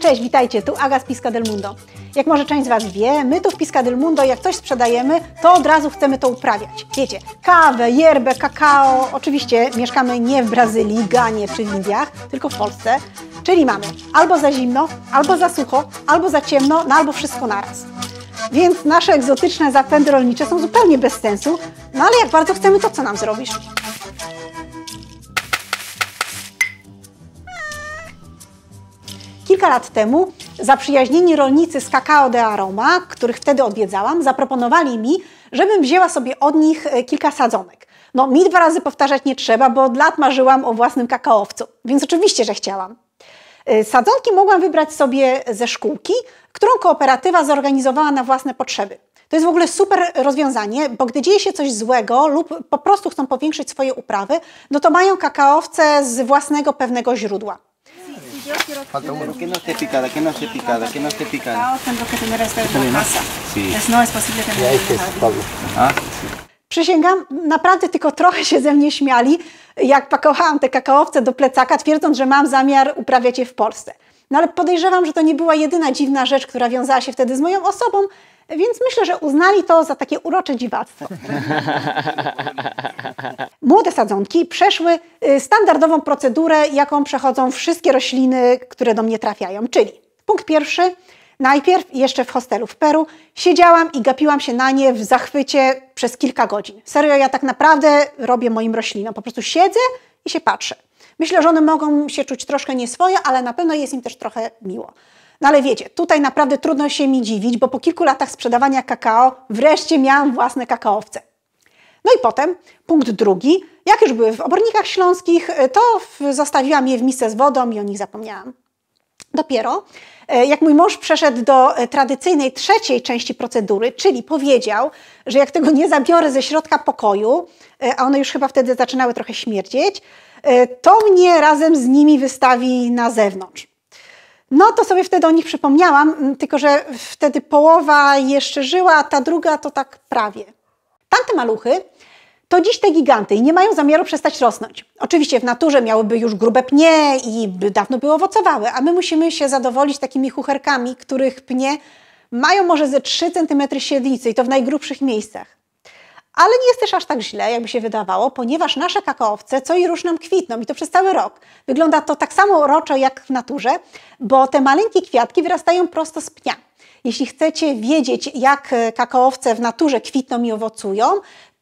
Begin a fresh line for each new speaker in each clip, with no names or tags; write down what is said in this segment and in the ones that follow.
Cześć, witajcie, tu Aga z Pisca del Mundo. Jak może część z Was wie, my tu w Pisca del Mundo, jak coś sprzedajemy, to od razu chcemy to uprawiać. Wiecie, kawę, yerbę, kakao. Oczywiście mieszkamy nie w Brazylii, Ganie czy w Indiach, tylko w Polsce. Czyli mamy albo za zimno, albo za sucho, albo za ciemno, no albo wszystko naraz. Więc nasze egzotyczne zapędy rolnicze są zupełnie bez sensu, no ale jak bardzo chcemy, to co nam zrobisz? kilka lat temu zaprzyjaźnieni rolnicy z Kakao de Aroma, których wtedy odwiedzałam, zaproponowali mi, żebym wzięła sobie od nich e, kilka sadzonek. No, mi dwa razy powtarzać nie trzeba, bo od lat marzyłam o własnym kakaowcu, więc oczywiście, że chciałam. E, sadzonki mogłam wybrać sobie ze szkółki, którą kooperatywa zorganizowała na własne potrzeby. To jest w ogóle super rozwiązanie, bo gdy dzieje się coś złego lub po prostu chcą powiększyć swoje uprawy, no to mają kakaowce z własnego pewnego źródła. Yo quiero Falta uno. Que no esté picada, que no esté picada, que no esté picada. Tengo que tener esta en casa. No es posible tener y esta ah. Przysięgam, naprawdę tylko trochę się ze mnie śmiali, jak pakowałam te kakaowce do plecaka, twierdząc, że mam zamiar uprawiać je w Polsce. No ale podejrzewam, że to nie była jedyna dziwna rzecz, która wiązała się wtedy z moją osobą, więc myślę, że uznali to za takie urocze dziwactwo. Młode sadzonki przeszły y, standardową procedurę, jaką przechodzą wszystkie rośliny, które do mnie trafiają. Czyli punkt pierwszy, najpierw jeszcze w hostelu w Peru siedziałam i gapiłam się na nie w zachwycie przez kilka godzin. Serio, ja tak naprawdę robię moim roślinom. Po prostu siedzę i się patrzę. Myślę, że one mogą się czuć troszkę nieswoje, ale na pewno jest im też trochę miło. No ale wiecie, tutaj naprawdę trudno się mi dziwić, bo po kilku latach sprzedawania kakao wreszcie miałam własne kakaowce. No i potem punkt drugi, jak już były w obornikach śląskich, y, to zostawiłam je w misce z wodą i o nich zapomniałam. Dopiero e, jak mój mąż przeszedł do e, tradycyjnej trzeciej części procedury, czyli powiedział, że jak tego nie zabiorę ze środka pokoju, e, a one już chyba wtedy zaczynały trochę śmierdzieć, to mnie razem z nimi wystawi na zewnątrz. No to sobie wtedy o nich przypomniałam, mm, tylko że wtedy połowa jeszcze żyła, a ta druga to tak prawie. Tamte maluchy to dziś te giganty i nie mają zamiaru przestać rosnąć. Oczywiście w naturze miałyby już grube pnie i by dawno by owocowały, a my musimy się zadowolić takimi chucherkami, których pnie mają może ze 3 cm średnicy i to w najgrubszych miejscach. Ale nie jest też aż tak źle, jakby się wydawało, ponieważ nasze kakaowce co i róż nam kwitną i to przez cały rok. Wygląda to tak samo roczo jak w naturze, bo te maleńkie kwiatki wyrastają prosto z pnia. Jeśli chcecie wiedzieć, jak e, kakaowce w naturze kwitną i owocują,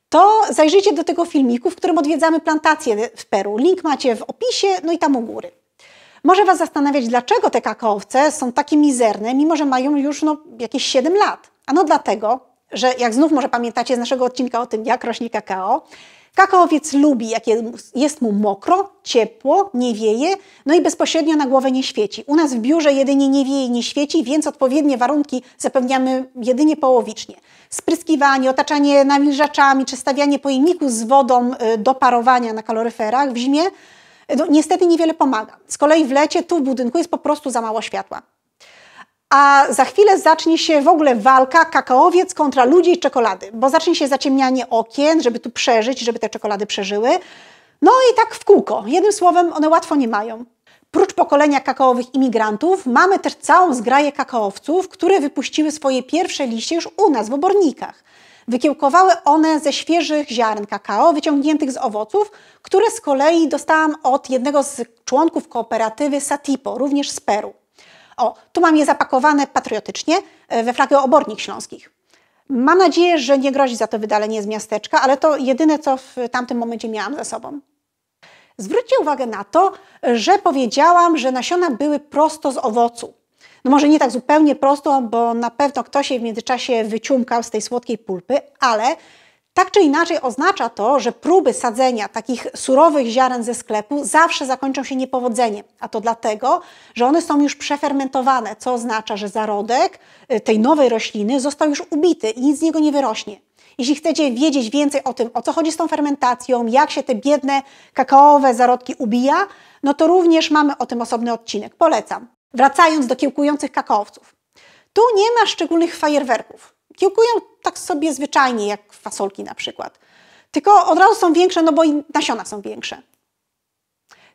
to zajrzyjcie do tego filmiku, w którym odwiedzamy plantację w Peru. Link macie w opisie, no i tam u góry. Może Was zastanawiać, dlaczego te kakaowce są takie mizerne, mimo że mają już no, jakieś 7 lat. Ano dlatego, że jak znów może pamiętacie z naszego odcinka o tym, jak rośnie kakao, kakaowiec lubi, jak jest mu mokro, ciepło, nie wieje, no i bezpośrednio na głowę nie świeci. U nas w biurze jedynie nie wieje, i nie świeci, więc odpowiednie warunki zapewniamy jedynie połowicznie. Spryskiwanie, otaczanie nawilżaczami czy stawianie pojemniku z wodą y, do parowania na kaloryferach w zimie no, niestety niewiele pomaga. Z kolei w lecie tu w budynku jest po prostu za mało światła a za chwilę zacznie się w ogóle walka kakaowiec kontra ludzi i czekolady, bo zacznie się zaciemnianie okien, żeby tu przeżyć, żeby te czekolady przeżyły. No i tak w kółko. Jednym słowem, one łatwo nie mają. Prócz pokolenia kakaowych imigrantów, mamy też całą zgraję kakaowców, które wypuściły swoje pierwsze liście już u nas w obornikach. Wykiełkowały one ze świeżych ziaren kakao, wyciągniętych z owoców, które z kolei dostałam od jednego z członków kooperatywy Satipo, również z Peru. O, tu mam je zapakowane patriotycznie e, we flagę obornik śląskich. Mam nadzieję, że nie grozi za to wydalenie z miasteczka, ale to jedyne, co w tamtym momencie miałam za sobą. Zwróćcie uwagę na to, że powiedziałam, że nasiona były prosto z owocu. No może nie tak zupełnie prosto, bo na pewno ktoś się w międzyczasie wyciumkał z tej słodkiej pulpy, ale tak czy inaczej oznacza to, że próby sadzenia takich surowych ziaren ze sklepu zawsze zakończą się niepowodzeniem, a to dlatego, że one są już przefermentowane, co oznacza, że zarodek y, tej nowej rośliny został już ubity i nic z niego nie wyrośnie. Jeśli chcecie wiedzieć więcej o tym, o co chodzi z tą fermentacją, jak się te biedne kakaowe zarodki ubija, no to również mamy o tym osobny odcinek. Polecam. Wracając do kiełkujących kakaowców. Tu nie ma szczególnych fajerwerków kiełkują tak sobie zwyczajnie, jak fasolki na przykład. Tylko od razu są większe, no bo i nasiona są większe.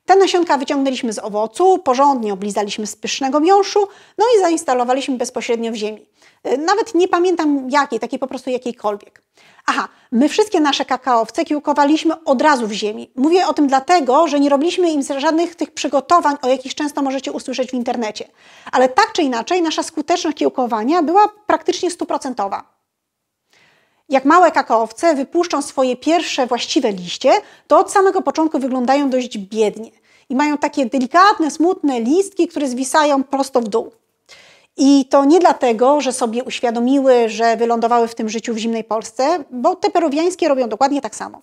Te nasionka wyciągnęliśmy z owocu, porządnie oblizaliśmy z pysznego miąższu, no i zainstalowaliśmy bezpośrednio w ziemi. E, nawet nie pamiętam jakiej, takiej po prostu jakiejkolwiek. Aha, my wszystkie nasze kakaowce kiełkowaliśmy od razu w ziemi. Mówię o tym dlatego, że nie robiliśmy im żadnych tych przygotowań, o jakich często możecie usłyszeć w internecie. Ale tak czy inaczej, nasza skuteczność kiełkowania była praktycznie stuprocentowa jak małe kakaowce wypuszczą swoje pierwsze właściwe liście, to od samego początku wyglądają dość biednie i mają takie delikatne, smutne listki, które zwisają prosto w dół. I to nie dlatego, że sobie uświadomiły, że wylądowały w tym życiu w zimnej Polsce, bo te peruwiańskie robią dokładnie tak samo.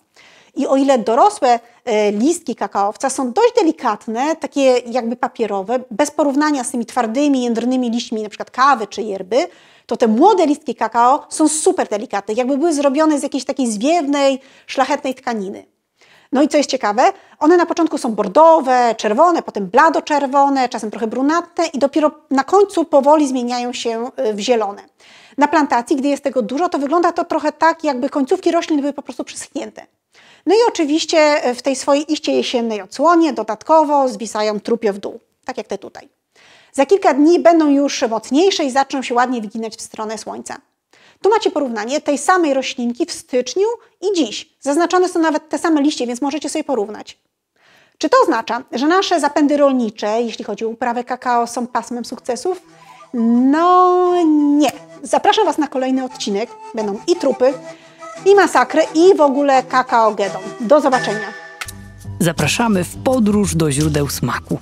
I o ile dorosłe e, listki kakaowca są dość delikatne, takie jakby papierowe, bez porównania z tymi twardymi, jędrnymi liśćmi np. kawy czy yerby, to te młode listki kakao są super delikatne, jakby były zrobione z jakiejś takiej zwiewnej, szlachetnej tkaniny. No i co jest ciekawe, one na początku są bordowe, czerwone, potem blado-czerwone, czasem trochę brunatne i dopiero na końcu powoli zmieniają się e, w zielone. Na plantacji, gdy jest tego dużo, to wygląda to trochę tak, jakby końcówki roślin były po prostu przyschnięte. No i oczywiście e, w tej swojej iście jesiennej odsłonie dodatkowo zwisają trupie w dół, tak jak te tutaj. Za kilka dni będą już mocniejsze i zaczną się ładnie wyginać w stronę słońca. Tu macie porównanie tej samej roślinki w styczniu i dziś. Zaznaczone są nawet te same liście, więc możecie sobie porównać. Czy to oznacza, że nasze zapędy rolnicze, jeśli chodzi o uprawę kakao, są pasmem sukcesów? No nie. Zapraszam Was na kolejny odcinek. Będą i trupy, i masakry i w ogóle kakaogedą. Do zobaczenia. Zapraszamy w podróż do źródeł smaku.